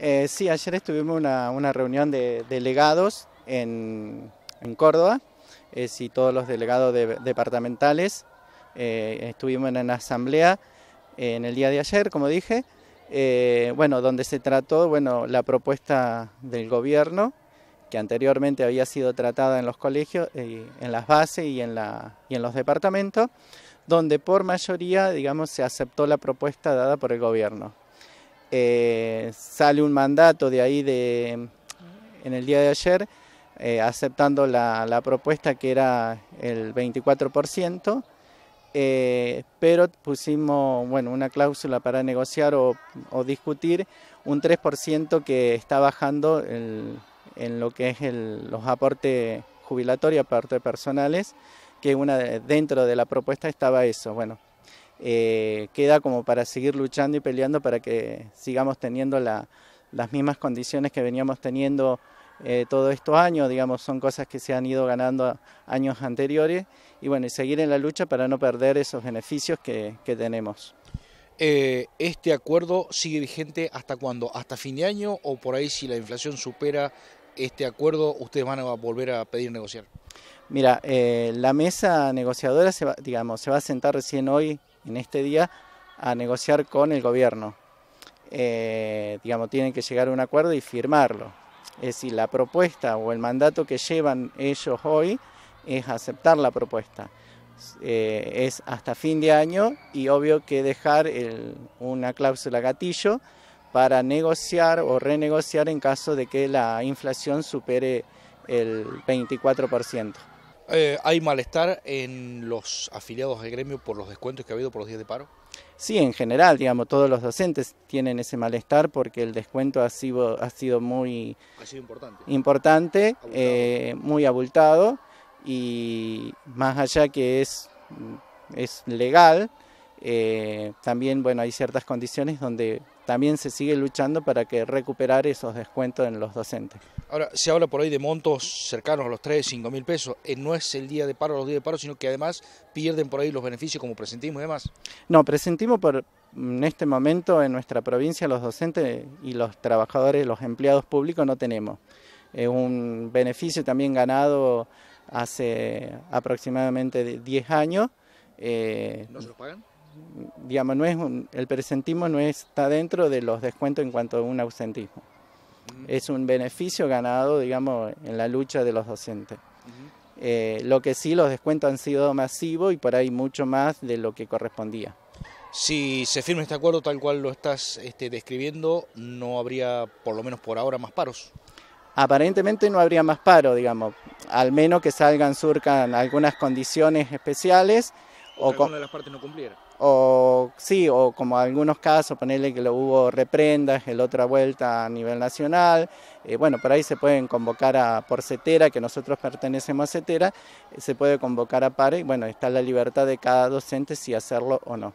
Eh, sí, ayer estuvimos una, una reunión de delegados en, Córdoba, y eh, todos los delegados departamentales. Eh, estuvimos en una asamblea eh, en el día de ayer, como dije, bueno, donde se trató bueno, la propuesta del gobierno que anteriormente había sido tratada en los colegios, en las bases y en, y en los departamentos, donde por mayoría, digamos, se aceptó la propuesta dada por el gobierno. Eh, sale un mandato de ahí de, en el día de ayer eh, aceptando la, propuesta que era el 24%, eh, pero pusimos bueno, una cláusula para negociar o, discutir un 3% que está bajando en lo que es los aportes jubilatorios, aportes personales, que una dentro de la propuesta estaba eso. Bueno, eh, queda como para seguir luchando y peleando para que sigamos teniendo las mismas condiciones que veníamos teniendo eh, todos estos años, digamos, son cosas que se han ido ganando años anteriores y bueno, seguir en la lucha para no perder esos beneficios que, tenemos. Eh, ¿Este acuerdo sigue vigente hasta cuándo? ¿Hasta fin de año o por ahí si la inflación supera este acuerdo, ustedes van a volver a pedir negociar? Mira, la mesa negociadora se digamos, se va a sentar recién hoy en este día a negociar con el gobierno. Eh, digamos, tienen que llegar a un acuerdo y firmarlo. Es decir, la propuesta o el mandato que llevan ellos hoy es aceptar la propuesta. Eh, es hasta fin de año y obvio que dejar una cláusula gatillo para negociar o renegociar en caso de que la inflación supere el 24%. Eh, ¿Hay malestar en los afiliados al gremio por los descuentos que ha habido por los días de paro? Sí, en general, digamos, todos los docentes tienen ese malestar porque el descuento ha sido, ha sido muy importante, eh, muy abultado y más allá que es, es legal, eh, también bueno, hay ciertas condiciones donde también se sigue luchando para que recuperar esos descuentos en los docentes. Ahora, se habla por ahí de montos cercanos a los 3, 5 mil pesos. Eh, no es el día de paro, los días de paro, sino que además pierden por ahí los beneficios como presentimos y demás. No, presentimos por, en este momento en nuestra provincia los docentes y los trabajadores, los empleados públicos no tenemos. Es un beneficio también ganado hace aproximadamente 10 años. Eh, ¿No se lo pagan? digamos, no es el presentismo no está dentro de los descuentos en cuanto a un ausentismo. Mm. Es un beneficio ganado, digamos, en la lucha de los docentes. Eh, lo que sí, los descuentos han sido masivos y por ahí mucho más de lo que correspondía. Si se firma este acuerdo tal cual lo estás este, describiendo, no habría, por lo menos por ahora, más paros. Aparentemente no habría más paro, digamos, al menos que salgan, surcan algunas condiciones especiales o, o alguna de las partes no cumpliera o sí, o como algunos casos, ponerle que lo hubo reprendas en la otra vuelta a nivel nacional, eh, bueno, por ahí se pueden convocar a por CETERA, que nosotros pertenecemos a CETERA, eh, se puede convocar a PARE, bueno, está la libertad de cada docente si hacerlo o no.